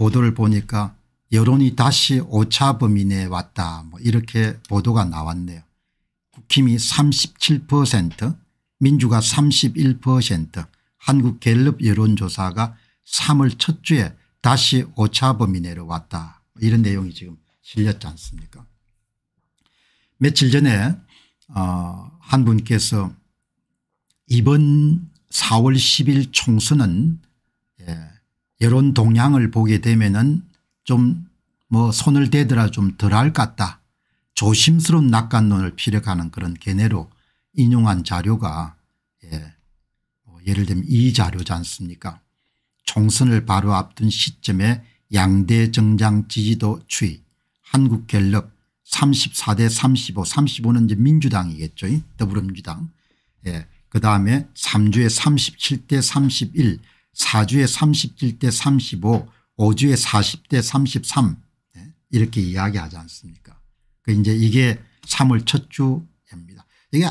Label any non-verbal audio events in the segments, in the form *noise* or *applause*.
보도를 보니까 여론이 다시 5차 범위 내에 왔다 뭐 이렇게 보도가 나왔네요. 국힘이 37% 민주가 31% 한국갤럽 여론조사가 3월 첫 주에 다시 5차 범위 내로 왔다 이런 내용이 지금 실렸지 않습니까 며칠 전에 어한 분께서 이번 4월 10일 총선은 여론 동향을 보게 되면은 좀 뭐 손을 대더라 좀 덜할 같다 조심스러운 낙관론을 피력하는 그런 견해로 인용한 자료가 예. 뭐 예를 들면 이 자료지 않습니까 총선을 바로 앞둔 시점에 양대 정장 지지도 추이 한국갤럽 34대 35 35는 이제 민주당이겠죠 더불어민주당 예. 그 다음에 3주에 37대 31 4주에 37대 35 5주에 40대 33 이렇게 이야기하지 않습니까 그 이제 이게 3월 첫 주입니다. 이게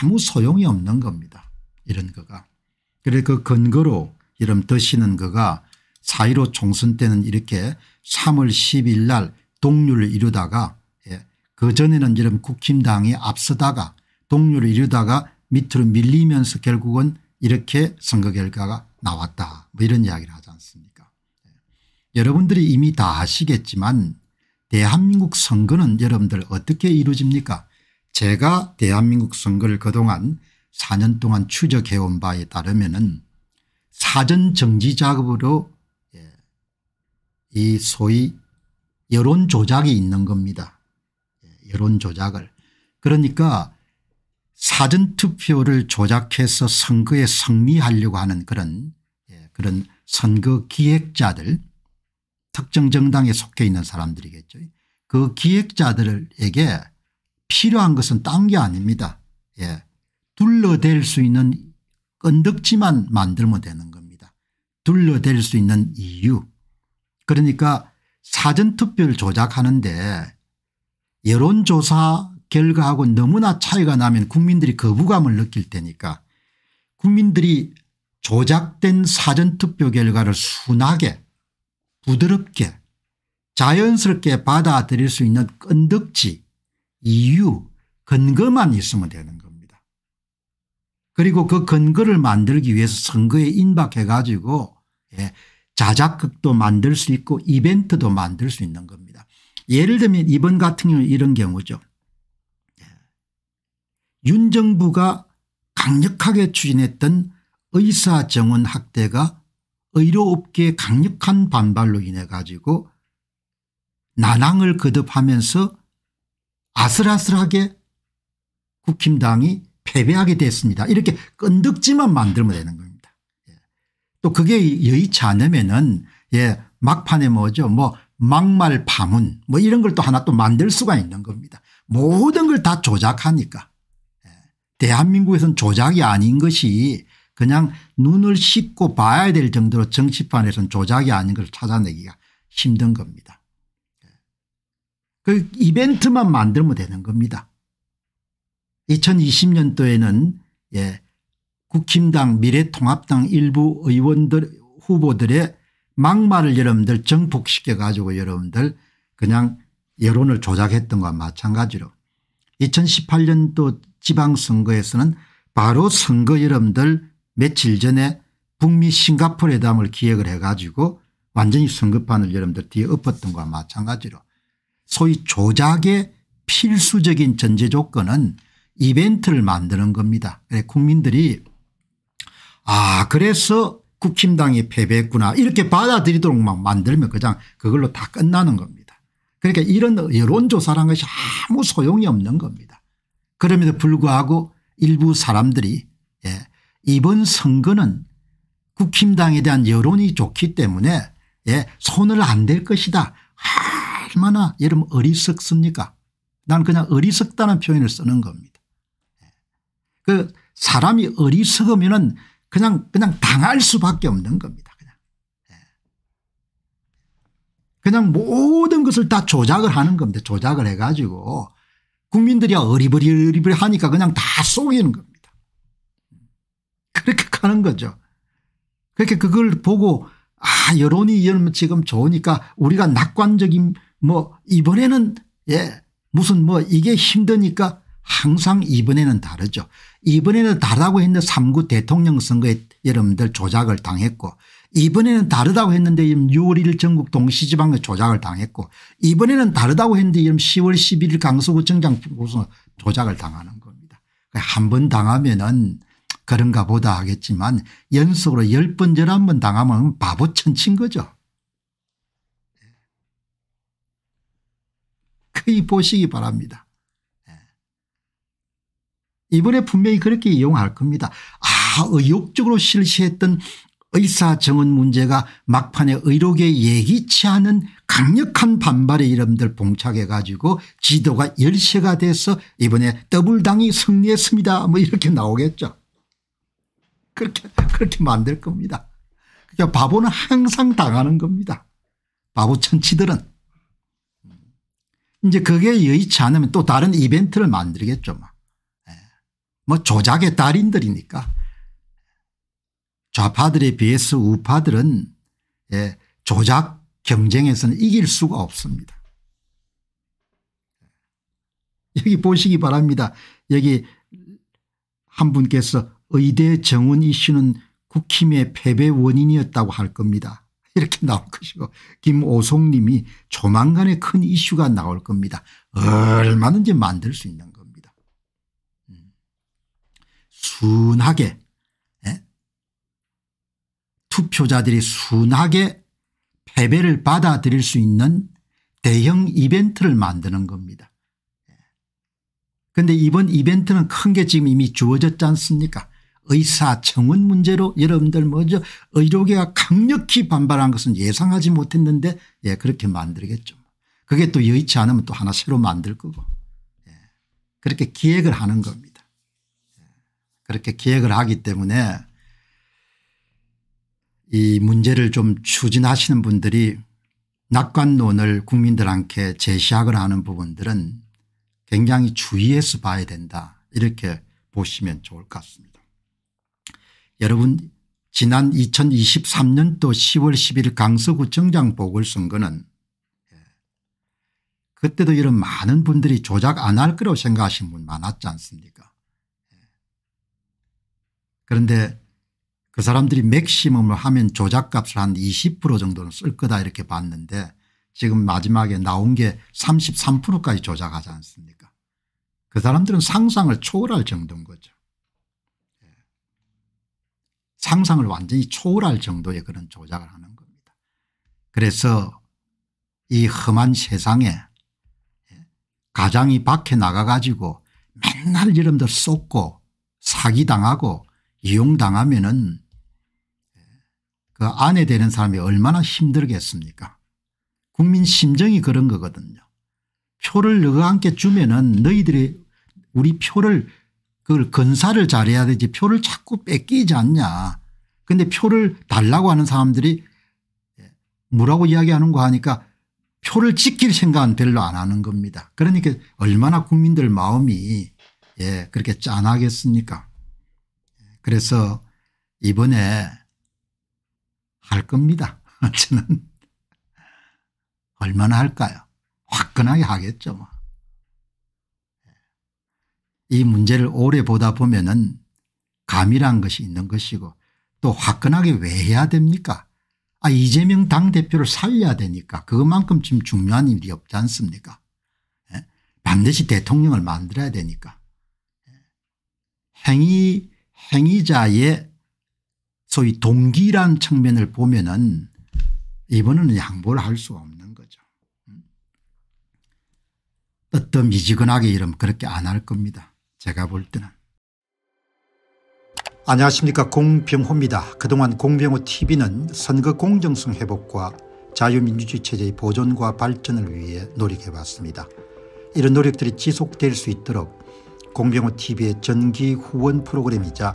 아무 소용이 없는 겁니다. 이런 거가. 그래 그 근거로 이름 드시는 거가 4.15 총선 때는 이렇게 3월 10일 날 동률을 이루다가 예. 그전에는 이름 국힘당이 앞서다가 동률을 이루다가 밑으로 밀리면서 결국은 이렇게 선거 결과가 나왔다 뭐 이런 이야기를 하지 않습니까 예. 여러분들이 이미 다 아시겠지만 대한민국 선거는 여러분들 어떻게 이루어집니까 제가 대한민국 선거를 그동안 4년 동안 추적해온 바에 따르면 은 사전 정지 작업으로 예, 이 소위 여론 조작이 있는 겁니다. 예, 여론 조작을. 그러니까 사전투표를 조작해서 선거에 승리하려고 하는 그런 예, 그런 선거 기획자들 특정 정당에 속해 있는 사람들이겠죠. 그 기획자들에게 필요한 것은 딴 게 아닙니다. 예. 둘러댈 수 있는 건덕지만 만들면 되는 겁니다. 둘러댈 수 있는 이유. 그러니까 사전투표를 조작하는데 여론조사 결과하고 너무나 차이가 나면 국민들이 거부감을 느낄 테니까 국민들이 조작된 사전투표 결과를 순하게 부드럽게 자연스럽게 받아들일 수 있는 끈덕지 이유 근거만 있으면 되는 겁니다. 그리고 그 근거를 만들기 위해서 선거에 임박해 가지고 예, 자작극도 만들 수 있고 이벤트도 만들 수 있는 겁니다. 예를 들면 이번 같은 경우 이런 경우죠. 윤 정부가 강력하게 추진했던 의사 정원 확대가 의료업계의 강력한 반발로 인해 가지고 난항을 거듭하면서 아슬아슬하게 국힘당이 패배하게 됐습니다. 이렇게 끈덕지만 만들면 되는 겁니다. 예. 또 그게 여의치 않으면은 예 막판에 뭐죠 뭐 막말 파문 뭐 이런 걸 또 하나 또 만들 수가 있는 겁니다. 모든 걸 다 조작하니까 대한민국에선 조작이 아닌 것이 그냥 눈을 씻고 봐야 될 정도로 정치판에선 조작이 아닌 것을 찾아내기가 힘든 겁니다. 그 이벤트만 만들면 되는 겁니다. 2020년도에는 예, 국힘당 미래통합당 일부 의원들 후보들의 막말을 여러분들 정폭시켜 가지고 여러분들 그냥 여론을 조작했던 것과 마찬가지로 2018년도 지방선거에서는 바로 선거 여러분들 며칠 전에 북미 싱가포르 회담을 기획을 해 가지고 완전히 선거판을 여러분들 뒤에 엎었던 것과 마찬가지로 소위 조작의 필수적인 전제 조건은 이벤트를 만드는 겁니다. 국민들이 아 그래서 국힘당이 패배했구나 이렇게 받아들이도록 막 만들면 그냥 그걸로 다 끝나는 겁니다. 그러니까 이런 여론조사라는 것이 아무 소용이 없는 겁니다. 그럼에도 불구하고 일부 사람들이 예, 이번 선거는 국힘당에 대한 여론이 좋기 때문에 예, 손을 안 댈 것이다. 얼마나 여러분 어리석습니까 난 그냥 어리석다는 표현을 쓰는 겁니다. 예. 그 사람이 어리석으면 그냥 그냥 당할 수밖에 없는 겁니다. 그냥 예. 그냥 모든 것을 다 조작을 하는 겁니다. 조작을 해가지고 국민들이 어리버리 어리버리 하니까 그냥 다 속이는 겁니다. 그렇게 가는 거죠. 그렇게 그걸 보고 아 여론이 지금 좋으니까 우리가 낙관적인 뭐 이번에는 예 무슨 뭐 이게 힘드니까 항상 이번에는 다르죠. 이번에는 다르다고 했는데 3구 대통령 선거에 여러분들 조작을 당했고 이번에는 다르다고 했는데 6월 1일 전국 동시지방에 조작을 당했고 이번에는 다르다고 했는데 10월 11일 강서구청장 보고서 조작을 당하는 겁니다. 그러니까 한번 당하면은 그런가 보다 하겠지만 연속으로 10번 11번 당하면 바보 천친 거죠. 예. 거의 보시기 바랍니다. 예. 이번에 분명히 그렇게 이용할 겁니다. 아 의욕적으로 실시했던 의사정원 문제가 막판에 의료계 예기치 않은 강력한 반발의 이름들 봉착해 가지고 지도가 열쇠가 돼서 이번에 더블당이 승리했습니다 뭐 이렇게 나오겠죠. 그렇게 그렇게 만들 겁니다. 그러니까 바보는 항상 당하는 겁니다. 바보 천치들은. 이제 그게 여의치 않으면 또 다른 이벤트를 만들겠죠. 뭐, 예. 뭐 조작의 달인들이니까 좌파들에 비해서 우파들은 예, 조작 경쟁에서는 이길 수가 없습니다. 여기 보시기 바랍니다. 여기 한 분께서 의대 정원 이슈는 국힘의 패배 원인이었다고 할 겁니다. 이렇게 나올 것이고 김오송 님이 조만간에 큰 이슈가 나올 겁니다. 얼마든지 만들 수 있는 겁니다. 음. 순하게 투표자들이 순하게 패배를 받아들일 수 있는 대형 이벤트를 만드는 겁니다. 그런데 이번 이벤트는 큰 게 지금 이미 주어졌지 않습니까 의사 청원 문제로 여러분들 먼저 의료계가 강력히 반발한 것은 예상하지 못했는데 예 그렇게 만들겠죠. 그게 또 여의치 않으면 또 하나 새로 만들 거고 예, 그렇게 기획을 하는 겁니다. 예, 그렇게 기획을 하기 때문에 이 문제를 좀 추진하시는 분들이 낙관론을 국민들한테 제시하거 하는 부분들은 굉장히 주의해서 봐야 된다 이렇게 보시면 좋을 것 같습니다. 여러분 지난 2023년도 10월 10일 강서구청장 보궐선거는 예, 그때도 이런 많은 분들이 조작 안 할 거라고 생각하신 분 많았지 않습니까 예. 그런데 그 사람들이 맥시멈을 하면 조작값을 한 20% 정도는 쓸 거다 이렇게 봤는데 지금 마지막에 나온 게 33%까지 조작하지 않습니까 그 사람들은 상상을 초월할 정도인 거죠. 예. 상상을 완전히 초월할 정도의 그런 조작을 하는 겁니다. 그래서 이 험한 세상에 예, 가장이 밖에 나가 가지고 맨날 이름들 쏟고 사기당하고 이용당하면 은그 아내 되는 사람이 얼마나 힘들겠습니까 국민 심정이 그런 거거든요. 표를 너희 함께 주면은 너희들이 우리 표를 그걸 건사를 잘해야 되지 표를 자꾸 뺏기지 않냐. 근데 표를 달라고 하는 사람들이 예, 뭐라고 이야기하는 거 하니까 표를 지킬 생각은 별로 안 하는 겁니다. 그러니까 얼마나 국민들 마음이 예 그렇게 짠하겠습니까 그래서 이번에 할 겁니다. *laughs* 저는 얼마나 할까요? 화끈하게 하겠죠. 뭐. 예. 이 문제를 오래 보다 보면은 감이란 것이 있는 것이고 또 화끈하게 왜 해야 됩니까? 아 이재명 당대표를 살려야 되니까 그것만큼 지금 중요한 일이 없지 않습니까? 예? 반드시 대통령을 만들어야 되니까. 예. 행위 행위자의 소위 동기란 측면을 보면은 이번에는 양보를 할 수 없는 거죠. 음? 어떤 미지근하게 이름 그렇게 안 할 겁니다. 제가 볼 때는. 안녕하십니까 공병호입니다. 그동안 공병호 tv는 선거 공정성 회복과 자유민주주의 체제의 보존과 발전을 위해 노력해왔습니다. 이런 노력들이 지속될 수 있도록 공병호 tv의 전기 후원 프로그램이자